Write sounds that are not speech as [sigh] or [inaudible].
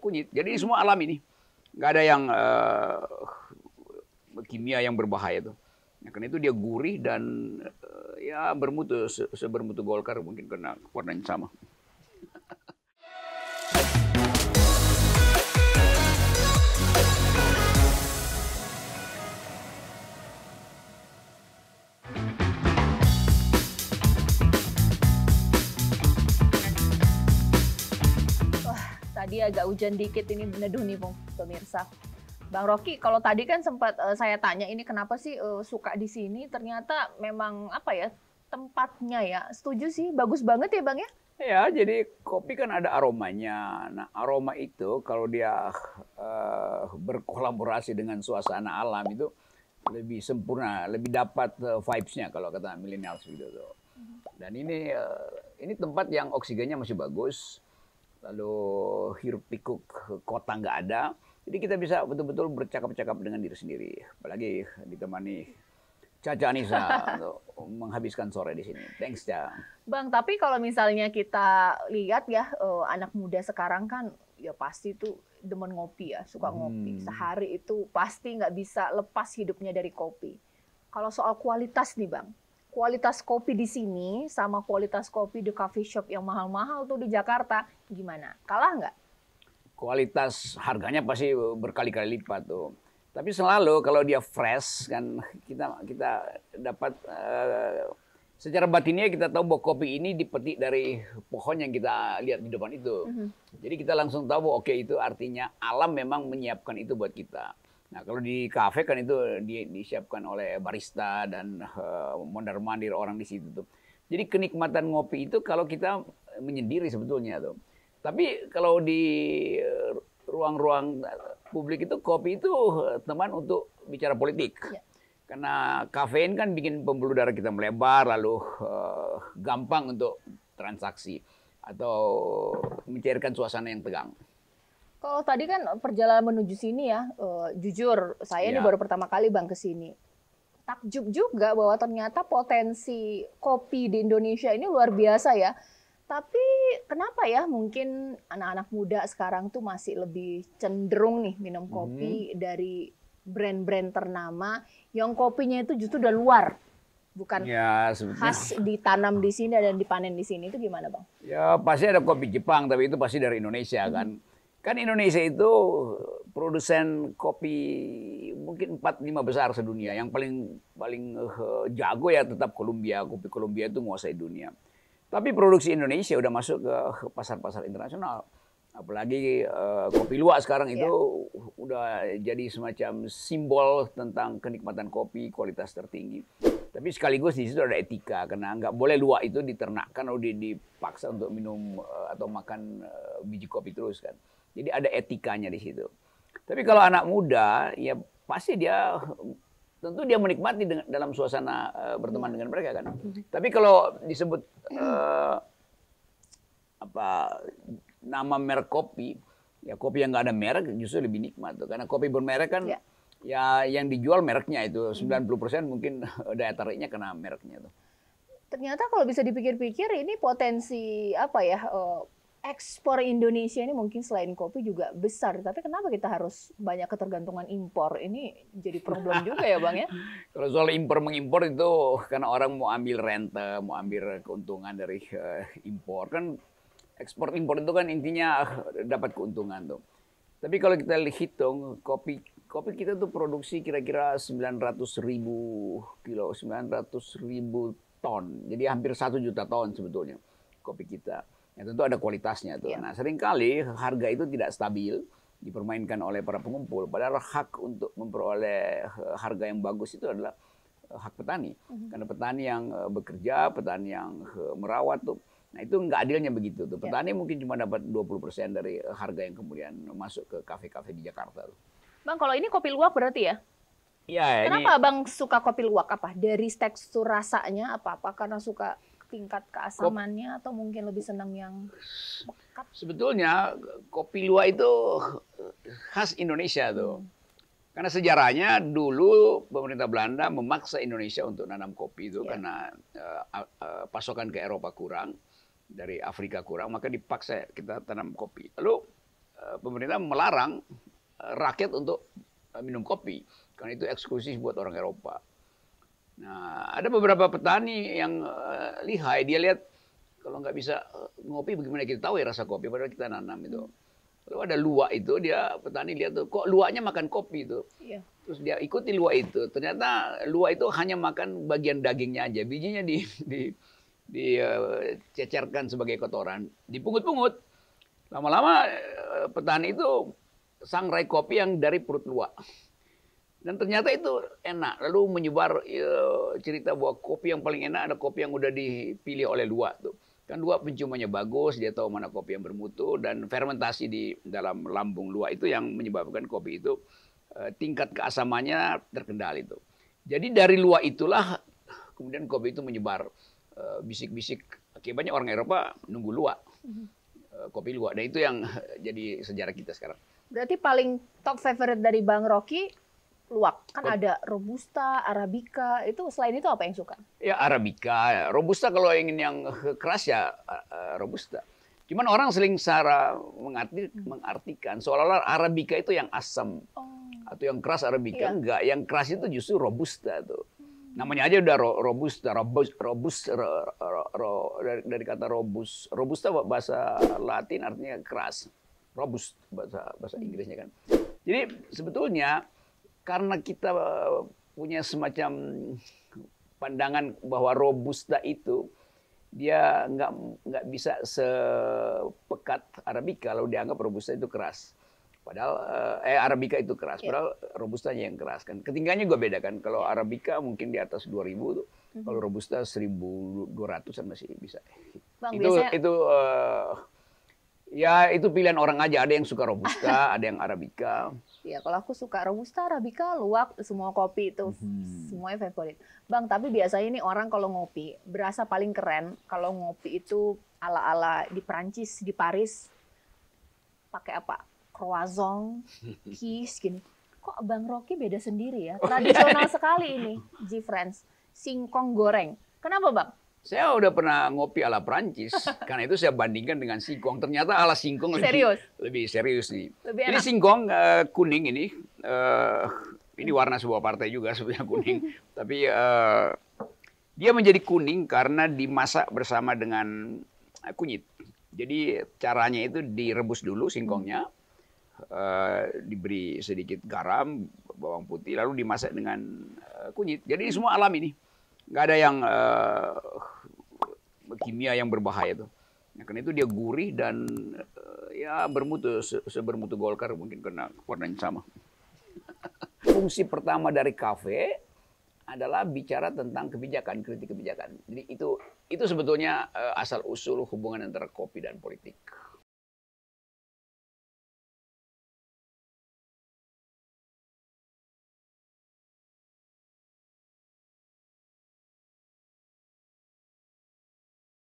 kunyit. Jadi ini hmm. semua alam ini. Nggak ada yang uh, kimia yang berbahaya tuh. Ya, karena itu dia gurih dan uh, ya bermutu, se sebermutu golkar mungkin karena warnanya sama. [laughs] agak hujan dikit ini meneduh nih Bung pemirsa. Bang Rocky, kalau tadi kan sempat uh, saya tanya ini kenapa sih uh, suka di sini? Ternyata memang apa ya tempatnya ya. Setuju sih, bagus banget ya Bang ya. Ya, jadi kopi kan ada aromanya. Nah, aroma itu kalau dia uh, berkolaborasi dengan suasana alam itu lebih sempurna, lebih dapat uh, vibes-nya kalau kata milenial gitu hmm. Dan ini uh, ini tempat yang oksigennya masih bagus, lalu hirup pikuk kota nggak ada. Jadi kita bisa betul-betul bercakap-cakap dengan diri sendiri, apalagi ditemani Caca Anissa [laughs] untuk menghabiskan sore di sini. Thanks, Ca. Bang, tapi kalau misalnya kita lihat ya eh, anak muda sekarang kan ya pasti itu demen ngopi ya, suka hmm. ngopi. Sehari itu pasti nggak bisa lepas hidupnya dari kopi. Kalau soal kualitas nih, Bang, kualitas kopi di sini sama kualitas kopi di coffee shop yang mahal-mahal tuh di Jakarta gimana? Kalah nggak? Kualitas harganya pasti berkali-kali lipat tuh. Tapi selalu kalau dia fresh kan kita kita dapat uh, secara batinnya kita tahu bahwa kopi ini dipetik dari pohon yang kita lihat di depan itu. Mm -hmm. Jadi kita langsung tahu oke okay, itu artinya alam memang menyiapkan itu buat kita. Nah kalau di kafe kan itu di, disiapkan oleh barista dan uh, mondar mandir orang di situ tuh. Jadi kenikmatan ngopi itu kalau kita menyendiri sebetulnya tuh. Tapi kalau di ruang-ruang publik itu kopi itu eh, teman untuk bicara politik. Ya. Karena kafein kan bikin pembuluh darah kita melebar, lalu uh, gampang untuk transaksi atau mencairkan suasana yang tegang. Kalau tadi kan perjalanan menuju sini ya, uh, jujur saya ya. ini iya. baru pertama kali bang ke sini. Takjub juga bahwa ternyata potensi kopi di Indonesia ini luar biasa ya. Tapi kenapa ya mungkin anak-anak muda sekarang tuh masih lebih cenderung nih minum hmm. kopi hmm. dari brand-brand ternama yang kopinya itu justru udah luar bukan ya, khas ditanam di sini dan dipanen di sini itu gimana bang? Ya pasti ada kopi Jepang tapi itu pasti dari Indonesia hmm. kan. Mm-hmm. Kan Indonesia itu produsen kopi mungkin empat lima besar sedunia. Yang paling paling uh, jago ya tetap Kolombia. Kopi Kolombia itu menguasai dunia. Tapi produksi Indonesia udah masuk ke pasar-pasar internasional. Apalagi uh, kopi luwak sekarang itu yeah. udah jadi semacam simbol tentang kenikmatan kopi kualitas tertinggi. Tapi sekaligus di situ ada etika karena nggak boleh luak itu diternakkan atau dipaksa untuk minum eh, atau makan biji kopi terus kan. Jadi ada etikanya di situ. Tapi kalau anak muda, ya pasti dia tentu dia menikmati dengan, dalam suasana uh, berteman dengan mereka kan. Tapi kalau disebut uh, apa nama merek kopi, ya kopi yang nggak ada merek justru lebih nikmat tuh. Karena kopi bermerek kan ya. ya yang dijual mereknya itu 90% mungkin [laughs] daya tariknya kena mereknya tuh. Ternyata kalau bisa dipikir-pikir ini potensi apa ya eh, ekspor Indonesia ini mungkin selain kopi juga besar, tapi kenapa kita harus banyak ketergantungan impor? Ini jadi problem [laughs] juga ya Bang ya? Kalau soal impor mengimpor itu karena orang mau ambil rente, mau ambil keuntungan dari uh, impor kan ekspor impor itu kan intinya ah, dapat keuntungan tuh. Tapi kalau kita hitung kopi kopi kita tuh produksi kira-kira 900 ribu kilo, 900 ribu ton. Jadi hampir satu juta ton sebetulnya kopi kita Ya, tentu ada kualitasnya tuh. Ya. Nah, seringkali harga itu tidak stabil dipermainkan oleh para pengumpul. Padahal hak untuk memperoleh eh, harga yang bagus itu adalah eh, hak petani. Uh mhm. -huh. Karena petani yang eh, bekerja, petani yang merawat tuh. Nah, itu nggak adilnya begitu tuh. Iya. Petani ya. mungkin cuma dapat 20% dari harga yang kemudian masuk ke kafe-kafe di Jakarta tuh. Bang, kalau ini kopi luwak berarti ya? Iya, Kenapa bang suka kopi luwak apa? Dari tekstur rasanya apa? Apa karena suka tingkat keasamannya atau mungkin lebih senang yang pekat? Sebetulnya kopi luwak itu khas Indonesia tuh. Hmm. Karena sejarahnya dulu pemerintah Belanda memaksa Indonesia untuk nanam kopi itu yeah. karena uh, uh, pasokan ke Eropa kurang, dari Afrika kurang, maka dipaksa kita tanam kopi. Lalu uh, pemerintah melarang uh, rakyat untuk uh, minum kopi karena itu eksklusif buat orang Eropa. Nah, ada beberapa petani yang uh, lihai, dia lihat kalau nggak bisa eh, ngopi bagaimana kita tahu ya rasa kopi padahal kita nanam itu. Lalu ada luwak itu, dia petani lihat tuh kok luwaknya makan kopi itu. Iya. Terus dia ikuti luwak itu. Ternyata luwak itu hanya makan bagian dagingnya aja, bijinya di di dicecerkan eh, uh, sebagai kotoran, dipungut-pungut. Lama-lama uh, petani itu sangrai kopi yang dari perut luwak. Dan ternyata itu enak. Lalu menyebar ya, cerita bahwa kopi yang paling enak ada kopi yang udah dipilih oleh dua tuh. Kan dua penciumannya bagus, dia tahu mana kopi yang bermutu dan fermentasi di dalam lambung dua itu yang menyebabkan kopi itu eh, tingkat keasamannya terkendali itu. Jadi dari luar itulah kemudian kopi itu menyebar eh, bisik-bisik Oke banyak orang Eropa nunggu luak mm-hmm. eh, kopi luwak. Dan itu yang [laughs] jadi sejarah kita sekarang. Berarti paling top favorite dari Bang Rocky luwak. Kan ada robusta, arabica. Itu selain itu apa yang suka? Ya arabica, robusta kalau ingin yang keras ya eh, eh, robusta. Cuman orang seling sara mengarti, hmm. mengartikan seolah-olah arabica itu yang asam oh. atau yang keras arabica iya. enggak. Yang keras itu justru robusta tuh. Hmm. Namanya aja udah robusta, robusta robust ro, ro, ro, dari, dari kata robust Robusta bahasa Latin artinya keras. Robust bahasa bahasa Inggrisnya kan. Jadi sebetulnya karena kita eh, punya semacam pandangan bahwa robusta itu dia nggak nggak bisa sepekat arabica kalau dianggap robusta itu keras. Padahal eh, eh arabica itu keras, yeah. padahal robustanya yang keras kan. Ketinggiannya juga beda kan Kalau arabica mungkin di atas 2000 tuh. Mhm. Kalau robusta 1200-an masih bisa. Bang, itu biasanya... itu uh, ya itu pilihan orang aja. Ada yang suka robusta, [laughs] ada yang arabica. Ya kalau aku suka robusta, arabica, luwak, semua kopi itu hmm. semuanya favorit. Bang, tapi biasanya ini orang kalau ngopi berasa paling keren kalau ngopi itu ala-ala di Prancis, di Paris pakai apa? Croissant, [laughs] kis gini. Kok Bang Rocky beda sendiri ya? Oh, iya. Tradisional sekali ini, G Friends. Singkong goreng. Kenapa, Bang? Saya udah pernah ngopi ala Prancis, [laughs] karena itu saya bandingkan dengan singkong. Ternyata ala singkong lebih serius, lebih serius nih. Lebih Ini singkong uh, kuning ini, uh, ini warna sebuah partai juga [laughs] sebenarnya kuning, [laughs] tapi uh, dia menjadi kuning karena dimasak bersama dengan kunyit. Jadi caranya itu direbus dulu singkongnya, uh, diberi sedikit garam, bawang putih, lalu dimasak dengan kunyit. Jadi ini semua alam ini nggak ada yang kimia yang berbahaya tuh. Nah, karena itu dia gurih dan eh, ya bermutu se sebermutu Golkar mungkin kena warnanya sama. [laughs] Fungsi pertama dari kafe adalah bicara tentang kebijakan, kritik kebijakan. Jadi itu itu sebetulnya eh, asal usul hubungan antara kopi dan politik.